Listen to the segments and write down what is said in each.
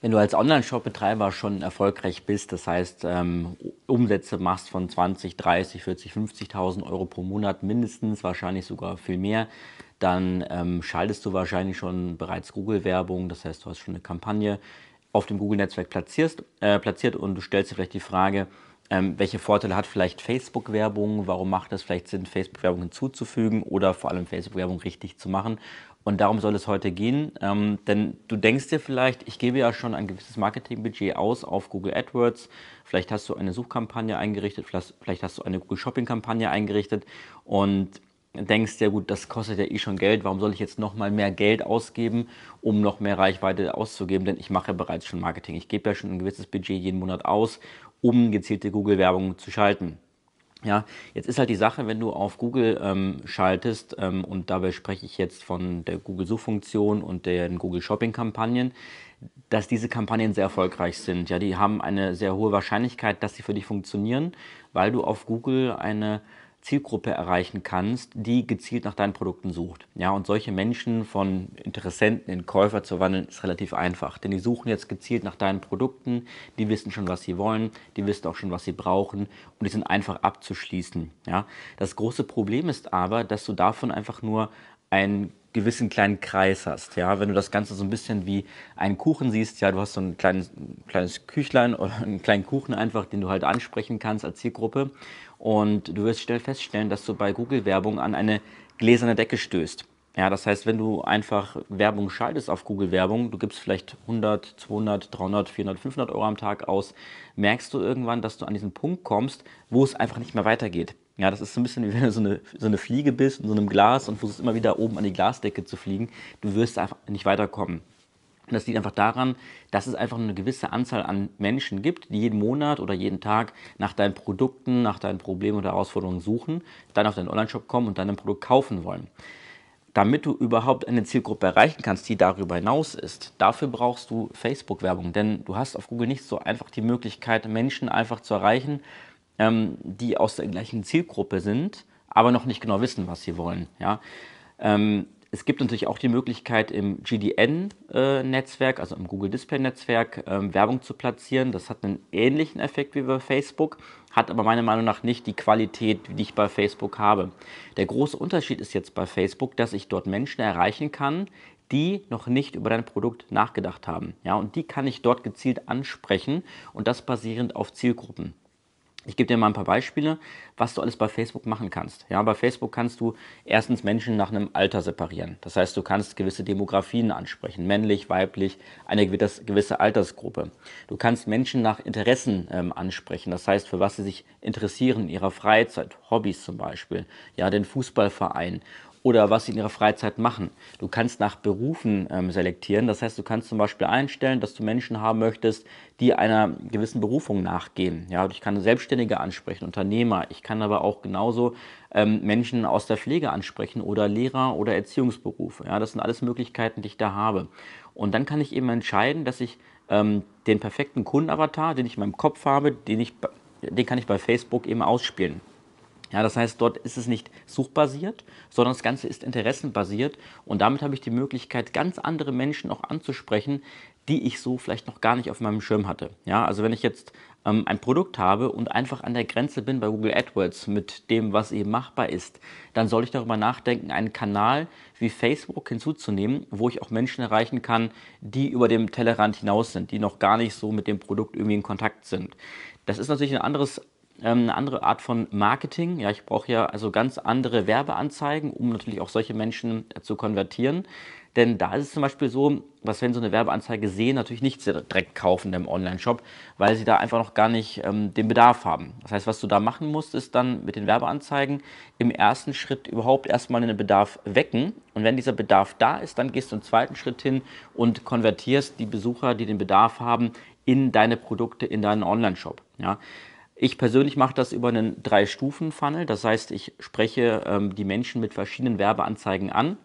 wenn du als Online-Shop-Betreiber schon erfolgreich bist, das heißt ähm, Umsätze machst von 20, 30, 40, 50.000 Euro pro Monat mindestens, wahrscheinlich sogar viel mehr, dann ähm, schaltest du wahrscheinlich schon bereits Google-Werbung, das heißt du hast schon eine Kampagne auf dem Google-Netzwerk äh, platziert und du stellst dir vielleicht die Frage, ähm, welche Vorteile hat vielleicht Facebook-Werbung, warum macht es vielleicht Sinn, Facebook-Werbung hinzuzufügen oder vor allem Facebook-Werbung richtig zu machen. Und darum soll es heute gehen, ähm, denn du denkst dir vielleicht, ich gebe ja schon ein gewisses Marketingbudget aus auf Google AdWords, vielleicht hast du eine Suchkampagne eingerichtet, vielleicht, vielleicht hast du eine Google Shopping-Kampagne eingerichtet und denkst dir, gut, das kostet ja eh schon Geld, warum soll ich jetzt nochmal mehr Geld ausgeben, um noch mehr Reichweite auszugeben, denn ich mache ja bereits schon Marketing. Ich gebe ja schon ein gewisses Budget jeden Monat aus um gezielte Google-Werbung zu schalten. Ja, jetzt ist halt die Sache, wenn du auf Google ähm, schaltest, ähm, und dabei spreche ich jetzt von der Google-Suchfunktion und den Google-Shopping-Kampagnen, dass diese Kampagnen sehr erfolgreich sind. Ja, die haben eine sehr hohe Wahrscheinlichkeit, dass sie für dich funktionieren, weil du auf Google eine Zielgruppe erreichen kannst, die gezielt nach deinen Produkten sucht. Ja, und solche Menschen von Interessenten in Käufer zu wandeln, ist relativ einfach. Denn die suchen jetzt gezielt nach deinen Produkten, die wissen schon, was sie wollen, die wissen auch schon, was sie brauchen und die sind einfach abzuschließen. Ja, das große Problem ist aber, dass du davon einfach nur ein gewissen kleinen Kreis hast. Ja, wenn du das Ganze so ein bisschen wie einen Kuchen siehst, ja, du hast so ein kleines, kleines Küchlein oder einen kleinen Kuchen einfach, den du halt ansprechen kannst als Zielgruppe. Und du wirst schnell feststellen, dass du bei Google-Werbung an eine gläserne Decke stößt. Ja, das heißt, wenn du einfach Werbung schaltest auf Google Werbung, du gibst vielleicht 100, 200, 300, 400, 500 Euro am Tag aus, merkst du irgendwann, dass du an diesen Punkt kommst, wo es einfach nicht mehr weitergeht. Ja, das ist so ein bisschen wie wenn du so eine, so eine Fliege bist in so einem Glas und versuchst immer wieder oben an die Glasdecke zu fliegen. Du wirst einfach nicht weiterkommen. Und das liegt einfach daran, dass es einfach eine gewisse Anzahl an Menschen gibt, die jeden Monat oder jeden Tag nach deinen Produkten, nach deinen Problemen oder Herausforderungen suchen, dann auf deinen Onlineshop kommen und dann ein Produkt kaufen wollen. Damit du überhaupt eine Zielgruppe erreichen kannst, die darüber hinaus ist, dafür brauchst du Facebook-Werbung, denn du hast auf Google nicht so einfach die Möglichkeit, Menschen einfach zu erreichen ähm, die aus der gleichen Zielgruppe sind, aber noch nicht genau wissen, was sie wollen. Ja? Ähm, es gibt natürlich auch die Möglichkeit, im GDN-Netzwerk, äh, also im Google Display-Netzwerk, ähm, Werbung zu platzieren. Das hat einen ähnlichen Effekt wie bei Facebook, hat aber meiner Meinung nach nicht die Qualität, die ich bei Facebook habe. Der große Unterschied ist jetzt bei Facebook, dass ich dort Menschen erreichen kann, die noch nicht über dein Produkt nachgedacht haben. Ja, und die kann ich dort gezielt ansprechen und das basierend auf Zielgruppen. Ich gebe dir mal ein paar Beispiele, was du alles bei Facebook machen kannst. Ja, bei Facebook kannst du erstens Menschen nach einem Alter separieren. Das heißt, du kannst gewisse Demografien ansprechen, männlich, weiblich, eine gewisse Altersgruppe. Du kannst Menschen nach Interessen ähm, ansprechen. Das heißt, für was sie sich interessieren in ihrer Freizeit, Hobbys zum Beispiel, ja, den Fußballverein oder was sie in ihrer Freizeit machen. Du kannst nach Berufen ähm, selektieren. Das heißt, du kannst zum Beispiel einstellen, dass du Menschen haben möchtest, die einer gewissen Berufung nachgehen. Ja, ich kann Selbstständige ansprechen, Unternehmer. Ich kann aber auch genauso ähm, Menschen aus der Pflege ansprechen oder Lehrer oder Erziehungsberufe. Ja, das sind alles Möglichkeiten, die ich da habe. Und dann kann ich eben entscheiden, dass ich ähm, den perfekten Kundenavatar, den ich in meinem Kopf habe, den, ich, den kann ich bei Facebook eben ausspielen. Ja, das heißt, dort ist es nicht suchbasiert, sondern das Ganze ist interessenbasiert und damit habe ich die Möglichkeit, ganz andere Menschen auch anzusprechen, die ich so vielleicht noch gar nicht auf meinem Schirm hatte. Ja, also wenn ich jetzt ähm, ein Produkt habe und einfach an der Grenze bin bei Google AdWords mit dem, was eben machbar ist, dann soll ich darüber nachdenken, einen Kanal wie Facebook hinzuzunehmen, wo ich auch Menschen erreichen kann, die über dem Tellerrand hinaus sind, die noch gar nicht so mit dem Produkt irgendwie in Kontakt sind. Das ist natürlich ein anderes ähm, eine andere Art von Marketing. Ja, ich brauche ja also ganz andere Werbeanzeigen, um natürlich auch solche Menschen äh, zu konvertieren. Denn da ist es zum Beispiel so, was wenn so eine Werbeanzeige sehen, natürlich nicht direkt kaufen im Online-Shop, weil sie da einfach noch gar nicht ähm, den Bedarf haben. Das heißt, was du da machen musst, ist dann mit den Werbeanzeigen im ersten Schritt überhaupt erstmal einen Bedarf wecken. Und wenn dieser Bedarf da ist, dann gehst du im zweiten Schritt hin und konvertierst die Besucher, die den Bedarf haben, in deine Produkte, in deinen Online-Shop. Ja? Ich persönlich mache das über einen Drei-Stufen-Funnel. Das heißt, ich spreche ähm, die Menschen mit verschiedenen Werbeanzeigen an.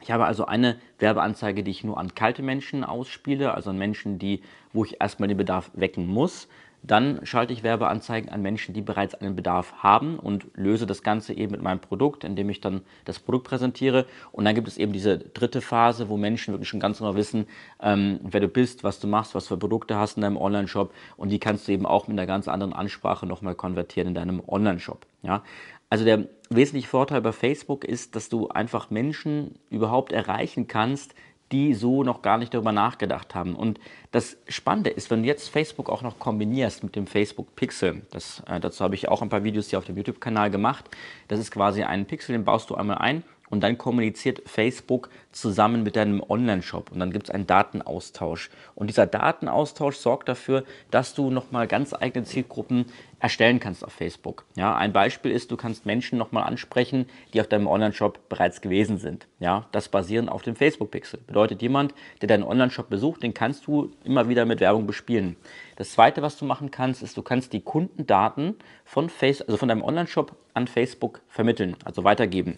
Ich habe also eine Werbeanzeige, die ich nur an kalte Menschen ausspiele, also an Menschen, die, wo ich erstmal den Bedarf wecken muss. Dann schalte ich Werbeanzeigen an Menschen, die bereits einen Bedarf haben und löse das Ganze eben mit meinem Produkt, indem ich dann das Produkt präsentiere. Und dann gibt es eben diese dritte Phase, wo Menschen wirklich schon ganz genau wissen, ähm, wer du bist, was du machst, was für Produkte hast in deinem Online-Shop. Und die kannst du eben auch mit einer ganz anderen Ansprache nochmal konvertieren in deinem Online-Shop. Ja? Also der wesentliche Vorteil bei Facebook ist, dass du einfach Menschen überhaupt erreichen kannst, die so noch gar nicht darüber nachgedacht haben. Und das Spannende ist, wenn du jetzt Facebook auch noch kombinierst mit dem Facebook Pixel, das, äh, dazu habe ich auch ein paar Videos hier auf dem YouTube-Kanal gemacht, das ist quasi ein Pixel, den baust du einmal ein und dann kommuniziert Facebook zusammen mit deinem Online-Shop und dann gibt es einen Datenaustausch. Und dieser Datenaustausch sorgt dafür, dass du nochmal ganz eigene Zielgruppen erstellen kannst auf Facebook. Ja, ein Beispiel ist, du kannst Menschen nochmal ansprechen, die auf deinem Online-Shop bereits gewesen sind. Ja, das basierend auf dem Facebook-Pixel. Bedeutet, jemand, der deinen Online-Shop besucht, den kannst du immer wieder mit Werbung bespielen. Das zweite, was du machen kannst, ist, du kannst die Kundendaten von, Face also von deinem Online-Shop an Facebook vermitteln, also weitergeben.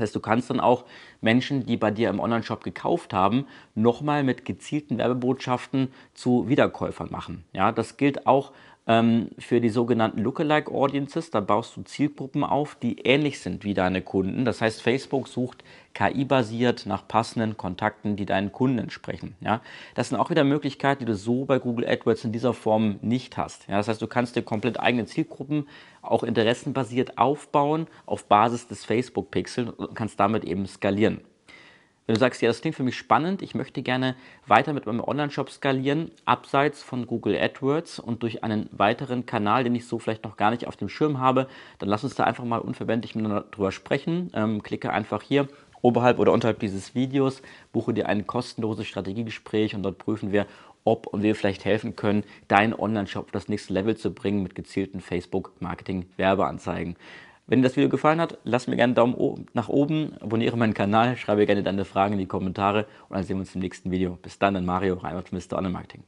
Das heißt, du kannst dann auch Menschen, die bei dir im Onlineshop gekauft haben, nochmal mit gezielten Werbebotschaften zu Wiederkäufern machen. Ja, das gilt auch ähm, für die sogenannten Lookalike Audiences, da baust du Zielgruppen auf, die ähnlich sind wie deine Kunden. Das heißt, Facebook sucht KI-basiert nach passenden Kontakten, die deinen Kunden entsprechen. Ja? Das sind auch wieder Möglichkeiten, die du so bei Google AdWords in dieser Form nicht hast. Ja? Das heißt, du kannst dir komplett eigene Zielgruppen, auch interessenbasiert aufbauen auf Basis des Facebook-Pixels und kannst damit eben skalieren. Wenn du sagst, ja, das klingt für mich spannend, ich möchte gerne weiter mit meinem Online-Shop skalieren, abseits von Google AdWords und durch einen weiteren Kanal, den ich so vielleicht noch gar nicht auf dem Schirm habe, dann lass uns da einfach mal unverbindlich miteinander drüber sprechen. Ähm, klicke einfach hier oberhalb oder unterhalb dieses Videos, buche dir ein kostenloses Strategiegespräch und dort prüfen wir, ob und wir vielleicht helfen können, deinen Online-Shop auf das nächste Level zu bringen mit gezielten Facebook-Marketing-Werbeanzeigen. Wenn dir das Video gefallen hat, lass mir gerne einen Daumen nach oben, abonniere meinen Kanal, schreibe gerne deine Fragen in die Kommentare und dann sehen wir uns im nächsten Video. Bis dann, dein Mario, Mr. Online Marketing.